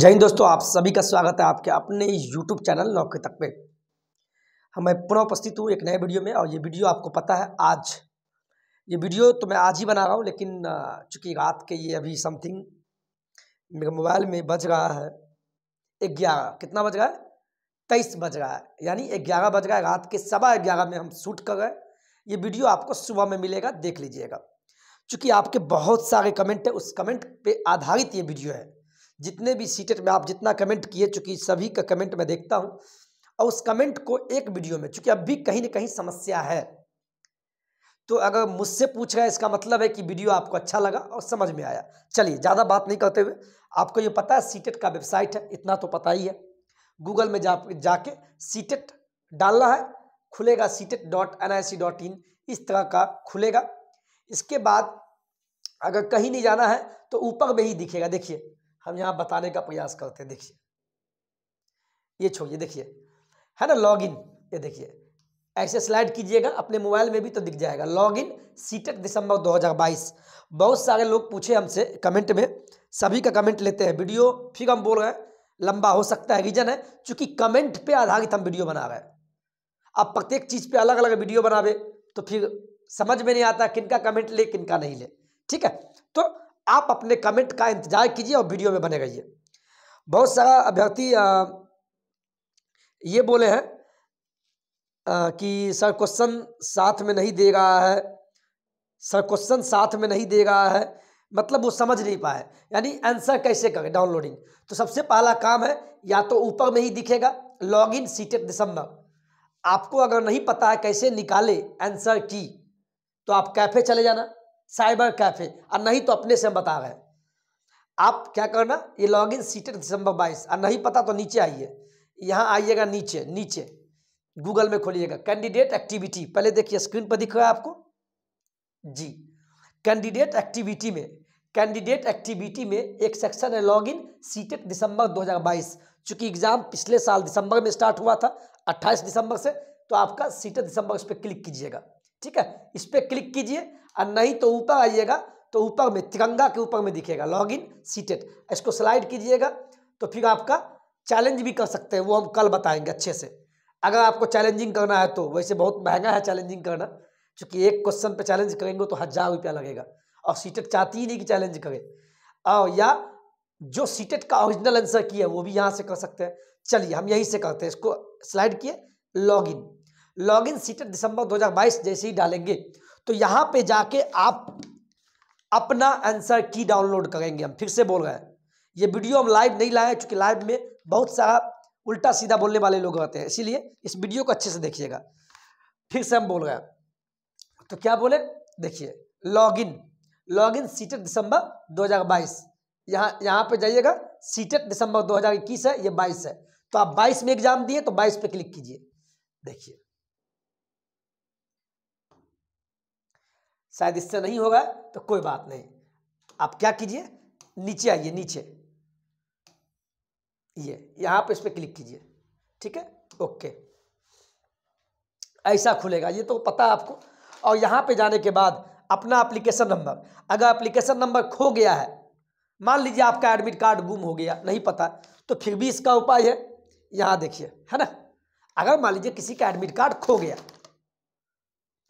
जय हिंद दोस्तों आप सभी का स्वागत है आपके अपने यूट्यूब चैनल नौके तक पे हम मैं पुनः उपस्थित हूँ एक नए वीडियो में और ये वीडियो आपको पता है आज ये वीडियो तो मैं आज ही बना रहा हूँ लेकिन चूंकि रात के ये अभी समथिंग मेरे मोबाइल में बज रहा है ग्यारह कितना बज रहा है तेईस बज रहा है यानी ग्यारह बज रहा है रात के सवा ग्यारह में हम शूट कर रहे ये वीडियो आपको सुबह में मिलेगा देख लीजिएगा चूँकि आपके बहुत सारे कमेंट है उस कमेंट पर आधारित ये वीडियो है जितने भी सीटेट में आप जितना कमेंट किए चूँकि सभी का कमेंट मैं देखता हूँ और उस कमेंट को एक वीडियो में चूँकि अब भी कहीं ना कहीं समस्या है तो अगर मुझसे पूछ रहा है इसका मतलब है कि वीडियो आपको अच्छा लगा और समझ में आया चलिए ज़्यादा बात नहीं करते हुए आपको ये पता है सीटेट का वेबसाइट है इतना तो पता ही है गूगल में जा जाके सीटेट डालना है खुलेगा CTET dot N I C dot in इस तरह का खुलेगा इसके बाद अगर कहीं नहीं जाना है तो ऊपर में ही दिखेगा देखिए हम यहाँ बताने का प्रयास करते हैं देखिए ये छोड़िए देखिए है ना लॉगिन ये देखिए ऐसे स्लाइड कीजिएगा अपने मोबाइल में भी तो दिख जाएगा लॉगिन सीटेट दिसंबर 2022 बहुत सारे लोग पूछे हमसे कमेंट में सभी का कमेंट लेते हैं वीडियो फिर हम बोल रहे हैं लंबा हो सकता है रीजन है चूंकि कमेंट पे आधारित हम वीडियो बना रहे हैं आप प्रत्येक चीज़ पे अलग अलग वीडियो बनावे तो फिर समझ में नहीं आता किनका कमेंट ले किनका नहीं ले ठीक है तो आप अपने कमेंट का इंतजार कीजिए और वीडियो में बने रहिए बहुत सारा अभ्यर्थी ये बोले हैं कि सर क्वेश्चन साथ में नहीं दे रहा है सर क्वेश्चन साथ में नहीं दे रहा है मतलब वो समझ नहीं पाए यानी आंसर कैसे करें डाउनलोडिंग तो सबसे पहला काम है या तो ऊपर में ही दिखेगा लॉग इन सीटेट दिसंबर आपको अगर नहीं पता है कैसे निकाले आंसर की तो आप कैफे चले जाना साइबर कैफे और नहीं तो अपने से हम बता रहे हैं आप क्या करना ये लॉग इन सीटेड दिसंबर बाईस और नहीं पता तो नीचे आइए यहाँ आइएगा नीचे नीचे गूगल में खोलिएगा कैंडिडेट एक्टिविटी पहले देखिए स्क्रीन पर दिख रहा है आपको जी कैंडिडेट एक्टिविटी में कैंडिडेट एक्टिविटी में एक सेक्शन है लॉग इन सीटेट दिसंबर 2022 चूंकि एग्ज़ाम पिछले साल दिसंबर में स्टार्ट हुआ था 28 दिसंबर से तो आपका सीटेट दिसंबर उस पर क्लिक कीजिएगा ठीक है इस पर क्लिक कीजिए और नहीं तो ऊपर आइएगा तो ऊपर में तिरंगा के ऊपर में दिखेगा लॉग इन सीटेट इसको स्लाइड कीजिएगा तो फिर आपका चैलेंज भी कर सकते हैं वो हम कल बताएंगे अच्छे से अगर आपको चैलेंजिंग करना है तो वैसे बहुत महंगा है चैलेंजिंग करना क्योंकि एक क्वेश्चन पे चैलेंज करेंगे तो हज़ार रुपया लगेगा और सीटेट चाहती ही नहीं कि चैलेंज करें और या जो सीटेट का ओरिजिनल आंसर किया वो भी यहाँ से कर सकते हैं चलिए हम यहीं से करते हैं इसको स्लाइड किए लॉग इन लॉगिन सीटर दिसंबर 2022 जैसे ही डालेंगे तो यहाँ पे जाके आप अपना आंसर की डाउनलोड करेंगे हम फिर से बोल रहे हैं ये वीडियो हम लाइव नहीं लाए क्योंकि लाइव में बहुत सारा उल्टा सीधा बोलने वाले लोग रहते हैं इसीलिए इस वीडियो को अच्छे से देखिएगा फिर से हम बोल रहे हैं तो क्या बोले देखिए लॉगिन लॉगिन सीटेट दिसंबर 2022 यहाँ यहाँ पे जाइएगा सीटेट दिसंबर 2021 है ये 22 है तो आप 22 में एग्जाम दिए तो 22 पे क्लिक कीजिए देखिए शायद इससे नहीं होगा तो कोई बात नहीं आप क्या कीजिए नीचे आइए नीचे ये यहाँ पर इस पर क्लिक कीजिए ठीक है ओके ऐसा खुलेगा ये तो पता आपको और यहाँ पे जाने के बाद अपना एप्लीकेशन नंबर अगर एप्लीकेशन नंबर खो गया है मान लीजिए आपका एडमिट कार्ड गुम हो गया नहीं पता तो फिर भी इसका उपाय है यहाँ देखिए है ना अगर मान लीजिए किसी का एडमिट कार्ड खो गया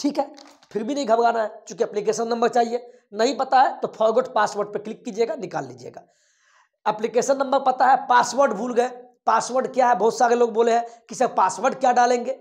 ठीक है फिर भी नहीं घबराना है चूंकि अप्लीकेशन नंबर चाहिए नहीं पता है तो फॉरगोट पासवर्ड पर क्लिक कीजिएगा निकाल लीजिएगा अप्लीकेशन नंबर पता है पासवर्ड भूल गए पासवर्ड क्या है बहुत सारे लोग बोले हैं कि सर पासवर्ड क्या डालेंगे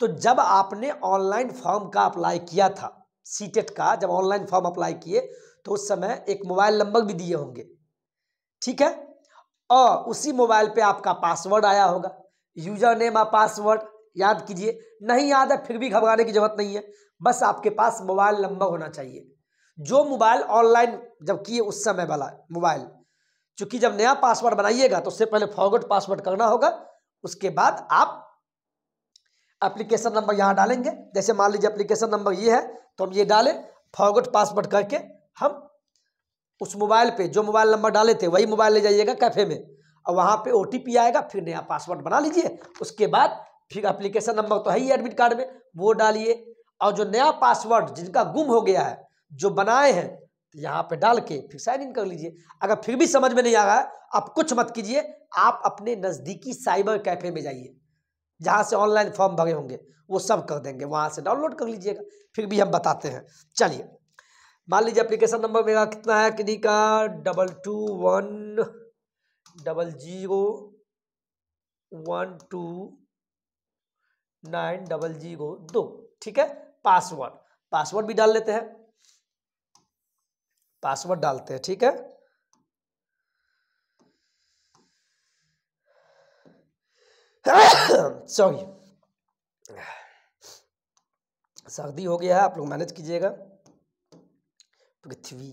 तो जब आपने ऑनलाइन फॉर्म का अप्लाई किया था सीटेट e का जब ऑनलाइन फॉर्म अप्लाई किए तो उस समय एक मोबाइल नंबर भी दिए होंगे ठीक है और उसी मोबाइल पे आपका पासवर्ड आया होगा यूजर नेम और पासवर्ड याद कीजिए नहीं याद है फिर भी घबराने की जरूरत नहीं है बस आपके पास मोबाइल नंबर होना चाहिए जो मोबाइल ऑनलाइन जब किए उस समय वाला मोबाइल चूंकि जब नया पासवर्ड बनाइएगा तो उससे पहले फॉरवर्ड पासवर्ड करना होगा उसके बाद आप एप्लीकेशन नंबर यहाँ डालेंगे जैसे मान लीजिए एप्लीकेशन नंबर ये है तो हम ये डालें फॉरवर्ड पासवर्ड करके हम उस मोबाइल पे जो मोबाइल नंबर डाले थे वही मोबाइल ले जाइएगा कैफे में और वहाँ पे ओ आएगा फिर नया पासवर्ड बना लीजिए उसके बाद फिर एप्लीकेशन नंबर तो है ही एडमिट कार्ड में वो डालिए और जो नया पासवर्ड जिनका गुम हो गया है जो बनाए हैं तो यहाँ पे डाल के फिर साइन इन कर लीजिए अगर फिर भी समझ में नहीं आ रहा है आप कुछ मत कीजिए आप अपने नज़दीकी साइबर कैफे में जाइए जहाँ से ऑनलाइन फॉर्म भरे होंगे वो सब कर देंगे वहाँ से डाउनलोड कर लीजिएगा फिर भी हम बताते हैं चलिए मान लीजिए अप्लीकेशन नंबर मेरा कितना है किन्हीं का double two one double zero one two nine double zero दो ठीक है पासवर्ड पासवर्ड भी डाल लेते हैं पासवर्ड डालते हैं ठीक है सॉरी सर्दी हो गया है आप लोग मैनेज कीजिएगा पृथ्वी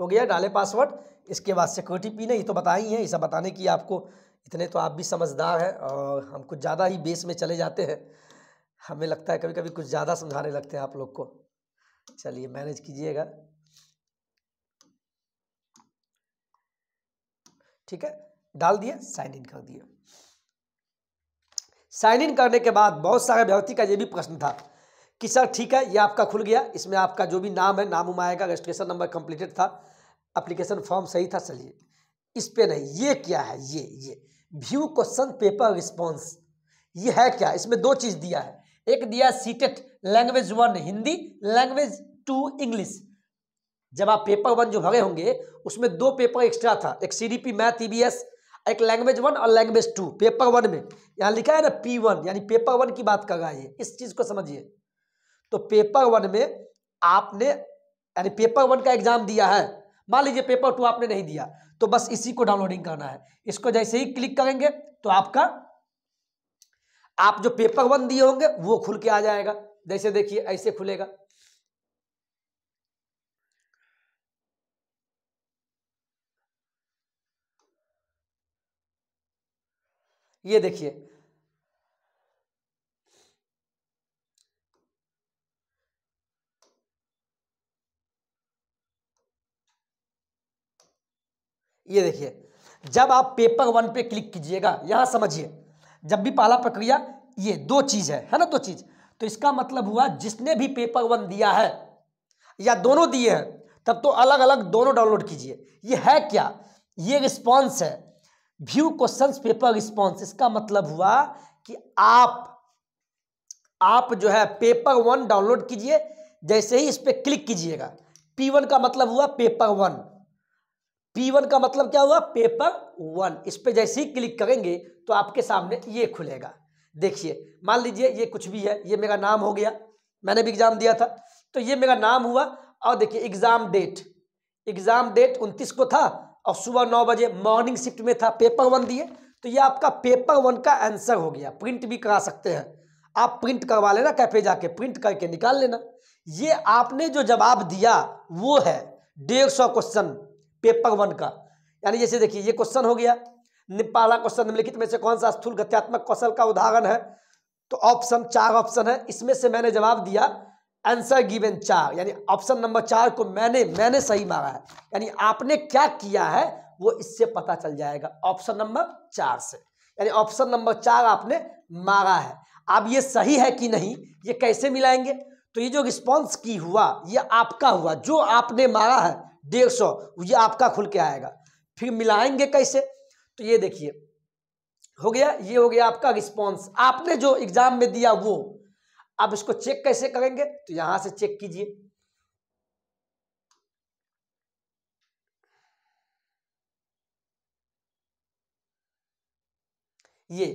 हो गया डाले पासवर्ड इसके बाद सिक्योरिटी पिन है ये तो बता ही है ये सब बताने की आपको इतने तो आप भी समझदार हैं और हम कुछ ज़्यादा ही बेस में चले जाते हैं हमें लगता है कभी कभी कुछ ज़्यादा समझाने लगते हैं आप लोग को चलिए मैनेज कीजिएगा ठीक है डाल दिए साइन इन कर दिए साइन इन करने के बाद बहुत सारे व्यक्ति का ये भी प्रश्न था कि सर ठीक है ये आपका खुल गया इसमें आपका जो भी नाम है नाम उम आएगा रजिस्ट्रेशन नंबर कंप्लीटेड था अप्लीकेशन फॉर्म सही था चलिए इस पे नहीं ये क्या है ये ये व्यू क्वेश्चन पेपर रिस्पॉन्स ये है क्या इसमें दो चीज़ दिया है एक दिया CTET language one Hindi language two English जब आप पेपर वन जो भरे होंगे उसमें दो पेपर एक्स्ट्रा था एक C D P math E V S एक लैंग्वेज वन और लैंग्वेज टू पेपर वन में यहाँ लिखा है ना पी वन यानी पेपर वन की बात कर रहा है इस चीज़ को समझिए तो पेपर वन में आपने यानी पेपर वन का एग्जाम दिया है मान लीजिए पेपर टू आपने नहीं दिया तो बस इसी को डाउनलोडिंग करना है इसको जैसे ही क्लिक करेंगे तो आपका आप जो पेपर वन दिए होंगे वो खुल के आ जाएगा जैसे देखिए ऐसे खुलेगा ये देखिए ये देखिए जब आप पेपर वन पे क्लिक कीजिएगा यहाँ समझिए जब भी पहला प्रक्रिया ये दो चीज़ है है ना दो चीज़ तो इसका मतलब हुआ जिसने भी पेपर वन दिया है या दोनों दिए हैं तब तो अलग अलग दोनों डाउनलोड कीजिए ये है क्या ये रिस्पॉन्स है व्यू क्वेश्चंस पेपर रिस्पॉन्स इसका मतलब हुआ कि आप आप जो है पेपर वन डाउनलोड कीजिए जैसे ही इस पर क्लिक कीजिएगा पी वन का मतलब हुआ पेपर वन पी वन का मतलब क्या हुआ पेपर वन इस पर जैसे ही क्लिक करेंगे तो आपके सामने ये खुलेगा देखिए मान लीजिए ये कुछ भी है ये मेरा नाम हो गया मैंने भी एग्ज़ाम दिया था तो ये मेरा नाम हुआ और देखिए एग्ज़ाम डेट एग्ज़ाम डेट उनतीस को था और सुबह नौ बजे मॉर्निंग शिफ्ट में था पेपर वन दिए तो ये आपका पेपर वन का आंसर हो गया प्रिंट भी करा सकते हैं आप प्रिंट करवा लेना कैफे जाके प्रिंट करके निकाल लेना ये आपने जो जवाब दिया वो है डेढ़ सौ क्वेश्चन पेपर वन का यानी जैसे देखिए ये क्वेश्चन हो गया पहला क्वेश्चन निम्नलिखित में से कौन सा स्थूल गत्यात्मक कौशल का उदाहरण है तो ऑप्शन चार ऑप्शन है इसमें से मैंने जवाब दिया आंसर गिवन चार यानी ऑप्शन नंबर चार को मैंने मैंने सही मारा है यानी आपने क्या किया है वो इससे पता चल जाएगा ऑप्शन नंबर चार से यानी ऑप्शन नंबर चार आपने मारा है अब ये सही है कि नहीं ये कैसे मिलाएंगे तो ये जो रिस्पॉन्स की हुआ ये आपका हुआ जो आपने मारा है डेढ़ सौ ये आपका खुल के आएगा फिर मिलाएंगे कैसे तो ये देखिए हो गया ये हो गया आपका रिस्पॉन्स आपने जो एग्जाम में दिया वो आप इसको चेक कैसे करेंगे तो यहां से चेक कीजिए ये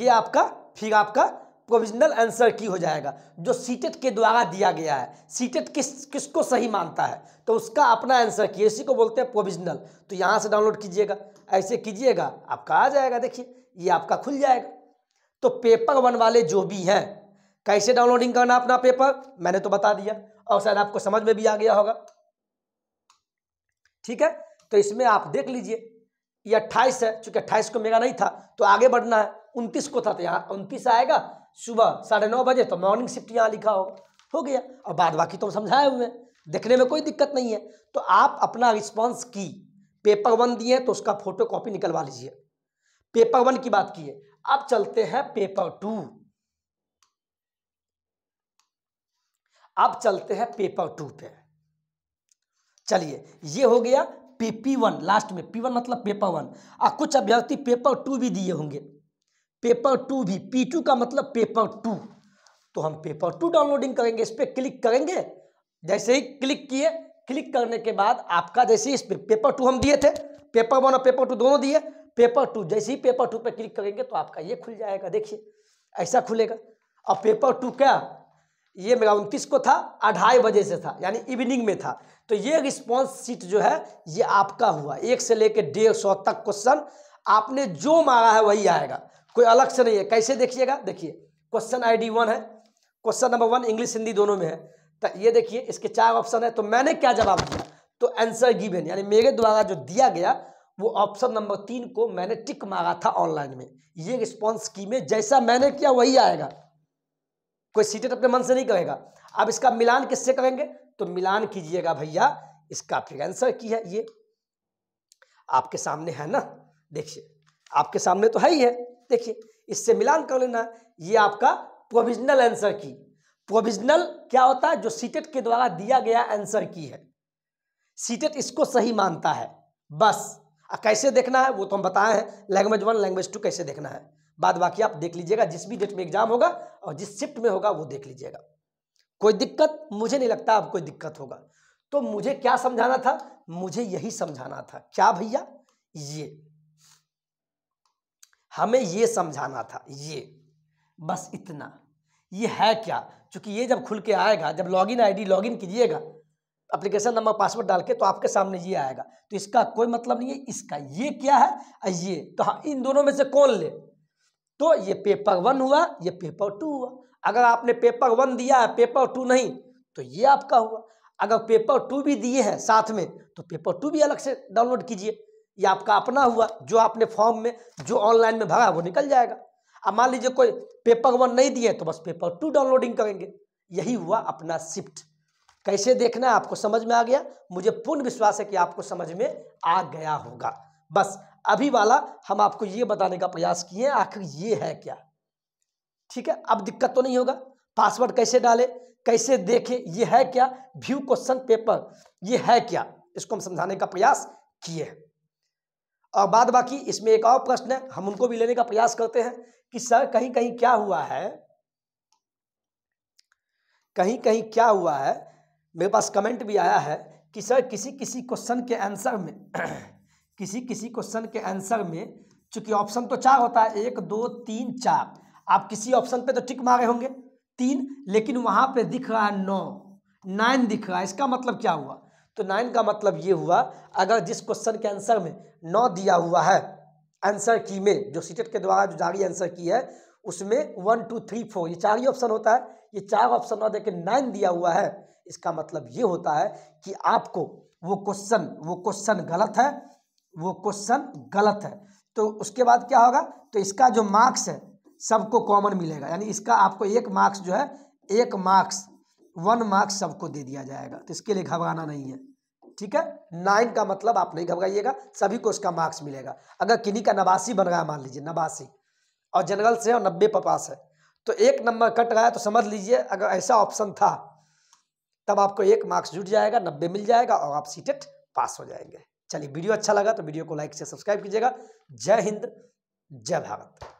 ये आपका फिर आपका प्रोविजनल आंसर की हो जाएगा जो सीटेट के द्वारा दिया गया है सीटेट किस किसको सही मानता है तो उसका अपना आंसर की इसी को बोलते हैं प्रोविजनल तो यहाँ से डाउनलोड कीजिएगा ऐसे कीजिएगा आपका आ जाएगा देखिए ये आपका खुल जाएगा तो पेपर वन वाले जो भी हैं कैसे डाउनलोडिंग करना अपना पेपर मैंने तो बता दिया और शायद आपको समझ में भी आ गया होगा ठीक है तो इसमें आप देख लीजिए ये अट्ठाईस है चूंकि अट्ठाईस को मेगा नहीं था तो आगे बढ़ना है उनतीस को था तो यहाँ उनतीस आएगा सुबह साढ़े नौ बजे तो मॉर्निंग शिफ्ट यहाँ लिखा हो हो गया और बाद बाकी तो हम समझाए हुए हैं देखने में कोई दिक्कत नहीं है तो आप अपना रिस्पॉन्स की पेपर वन दिए तो उसका फोटो कॉपी निकलवा लीजिए पेपर वन की बात की है अब चलते हैं पेपर टू अब चलते हैं पेपर टू पे चलिए ये हो गया पीपी वन लास्ट में पी वन मतलब पेपर वन और कुछ अभ्यर्थी पेपर टू भी दिए होंगे पेपर टू भी पी टू का मतलब पेपर टू तो हम पेपर टू डाउनलोडिंग करेंगे इस पर क्लिक करेंगे जैसे ही क्लिक किए क्लिक करने के बाद आपका जैसे इस पे पेपर टू हम दिए थे पेपर वन और पेपर टू दोनों दिए पेपर टू जैसे ही पेपर टू पे क्लिक करेंगे तो आपका ये खुल जाएगा देखिए ऐसा खुलेगा और पेपर टू क्या ये मेरा उनतीस को था अढ़ाई बजे से था यानी इवनिंग में था तो ये रिस्पॉन्स सीट जो है ये आपका हुआ एक से लेकर डेढ़ सौ तक क्वेश्चन आपने जो मारा है वही आएगा कोई अलग से नहीं है कैसे देखिएगा देखिए क्वेश्चन आईडी वन है question number one English Hindi दोनों में है तो ये देखिए इसके चार ऑप्शन है तो मैंने क्या जवाब दिया तो आंसर गिवेन यानी मेरे द्वारा जो दिया गया वो ऑप्शन नंबर तीन को मैंने टिक मारा था ऑनलाइन में ये रिस्पॉन्स की में जैसा मैंने किया वही आएगा कोई सीटेट अपने मन से नहीं करेगा अब इसका मिलान किससे करेंगे तो मिलान कीजिएगा भैया इसका फिर आंसर की है ये आपके सामने है ना देखिए आपके सामने तो है ही है देखिए इससे मिलान कर लेना ये आपका प्रोविजनल आंसर की प्रोविजनल क्या होता है जो सीटेट के द्वारा दिया गया आंसर की है सीटेट इसको सही मानता है बस आ कैसे देखना है वो तो हम बताए हैं लैंग्वेज वन लैंग्वेज टू कैसे देखना है बाद बाकी आप देख लीजिएगा जिस भी डेट में एग्जाम होगा और जिस शिफ्ट में होगा वो देख लीजिएगा कोई दिक्कत मुझे नहीं लगता अब कोई दिक्कत होगा तो मुझे क्या समझाना था मुझे यही समझाना था क्या भैया ये हमें ये समझाना था ये बस इतना ये है क्या क्योंकि ये जब खुल के आएगा जब लॉगिन आईडी लॉगिन कीजिएगा एप्लीकेशन नंबर पासवर्ड डाल के तो आपके सामने ये आएगा तो इसका कोई मतलब नहीं है इसका ये क्या है ये तो हाँ इन दोनों में से कौन ले तो ये पेपर वन हुआ ये पेपर टू हुआ अगर आपने पेपर वन दिया है पेपर टू नहीं तो ये आपका हुआ अगर पेपर टू भी दिए हैं साथ में तो पेपर टू भी अलग से डाउनलोड कीजिए या आपका अपना हुआ जो आपने फॉर्म में जो ऑनलाइन में भरा वो निकल जाएगा अब मान लीजिए कोई पेपर वन नहीं दिए तो बस पेपर टू डाउनलोडिंग करेंगे यही हुआ अपना शिफ्ट कैसे देखना आपको समझ में आ गया मुझे पूर्ण विश्वास है कि आपको समझ में आ गया होगा बस अभी वाला हम आपको ये बताने का प्रयास किए आखिर ये है क्या ठीक है अब दिक्कत तो नहीं होगा पासवर्ड कैसे डाले कैसे देखें ये है क्या व्यू क्वेश्चन पेपर ये है क्या इसको हम समझाने का प्रयास किए हैं और बाद बाकी इसमें एक और प्रश्न है हम उनको भी लेने का प्रयास करते हैं कि सर कहीं कहीं क्या हुआ है कहीं कहीं क्या हुआ है मेरे पास कमेंट भी आया है कि सर किसी किसी क्वेश्चन के आंसर में किसी किसी क्वेश्चन के आंसर में चूंकि ऑप्शन तो चार होता है एक दो तीन चार आप किसी ऑप्शन पे तो टिक मारे होंगे तीन लेकिन वहां पे दिख रहा है नौ नाइन दिख रहा है इसका मतलब क्या हुआ तो नाइन का मतलब ये हुआ अगर जिस क्वेश्चन के आंसर में नौ दिया हुआ है आंसर की में जो सीटेट e के द्वारा जो जारी आंसर की है उसमें वन टू थ्री फोर ये चार ही ऑप्शन होता है ये चार ऑप्शन नौ देकर नाइन दिया हुआ है इसका मतलब ये होता है कि आपको वो क्वेश्चन वो क्वेश्चन गलत है वो क्वेश्चन गलत है तो उसके बाद क्या होगा तो इसका जो मार्क्स है सबको कॉमन मिलेगा यानी इसका आपको एक मार्क्स जो है एक मार्क्स वन मार्क्स सबको दे दिया जाएगा तो इसके लिए घबराना नहीं है ठीक है नाइन का मतलब आप नहीं घबराइएगा सभी को उसका मार्क्स मिलेगा अगर किन्हीं का नवासी बन रहा है मान लीजिए नवासी और जनरल से और नब्बे पर पास है तो एक नंबर कट रहा है तो समझ लीजिए अगर ऐसा ऑप्शन था तब आपको एक मार्क्स जुट जाएगा नब्बे मिल जाएगा और आप सीटेट पास हो जाएंगे चलिए वीडियो अच्छा लगा तो वीडियो को लाइक से सब्सक्राइब कीजिएगा जय हिंद जय भारत